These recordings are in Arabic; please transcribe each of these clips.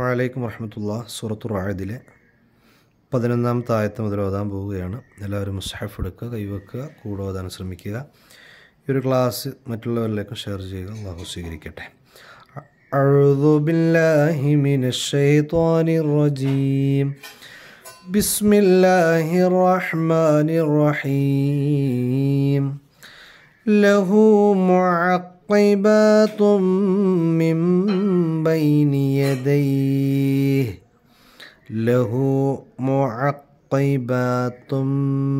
വലൈക്കും വർഹമത്തുള്ള സൂറത്തു റായതിലെ പതിനൊന്നാം തായത്ത് മുതൽ ഓതാൻ പോവുകയാണ് എല്ലാവരും മുസ്ഹഫ് എടുക്കുക കൈവെക്കുക കൂടെ ഓതാൻ ശ്രമിക്കുക ഈ ഒരു ക്ലാസ് മറ്റുള്ളവരിലേക്കും ഷെയർ ചെയ്യുക അള്ളാഹു സ്വീകരിക്കട്ടെ أعوذ طيبات من بين يديه له معقبات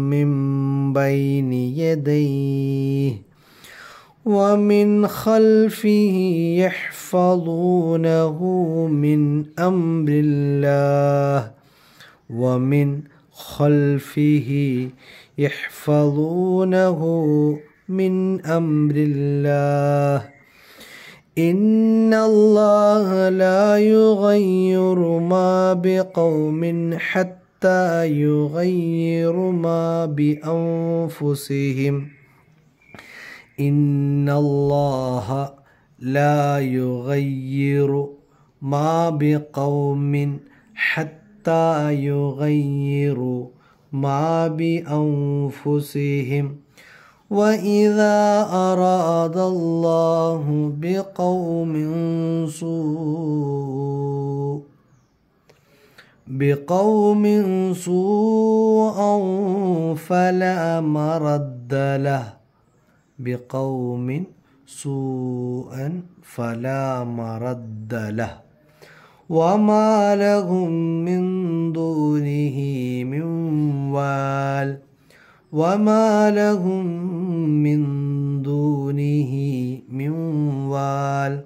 من بين يديه ومن خلفه يحفظونه من امر الله ومن خلفه يحفظونه من أمر الله إن الله لا يغير ما بقوم حتى يغير ما بأنفسهم إن الله لا يغير ما بقوم حتى يغير ما بأنفسهم وإذا أراد الله بقوم سوء بقوم سوءا فلا مرد له بقوم سوءا فلا مرد له وما لهم من دونه من وال وما لهم من دونه من وال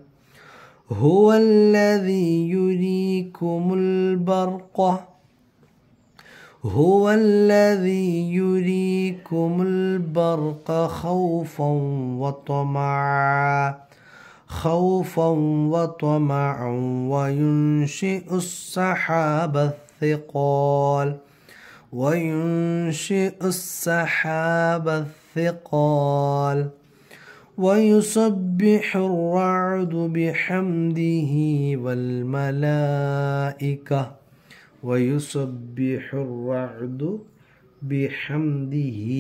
هو الذي يريكم البرق هو الذي يريكم البرق خوفا وطمعا خوفا وطمعا وينشئ السحاب الثقال وينشئ السحاب الثقال ويسبح الرعد بحمده والملائكة ويسبح الرعد بحمده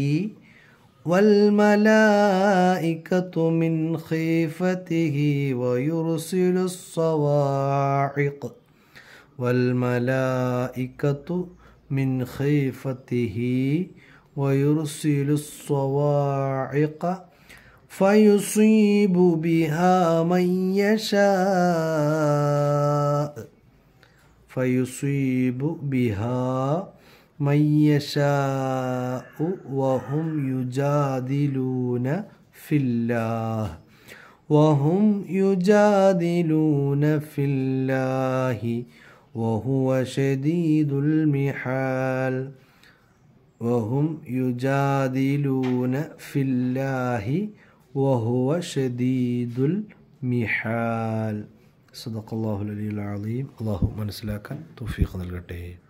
والملائكة من خيفته ويرسل الصواعق والملائكة من خيفته ويرسل الصواعق فيصيب بها من يشاء فيصيب بها من يشاء وهم يجادلون في الله وهم يجادلون في الله وهو شديد المحال وهم يجادلون في الله وهو شديد المحال الله العلي العظيم اللهم മനസ്സിലാക്കാൻ തുഫീഖ് നൽകട്ടെ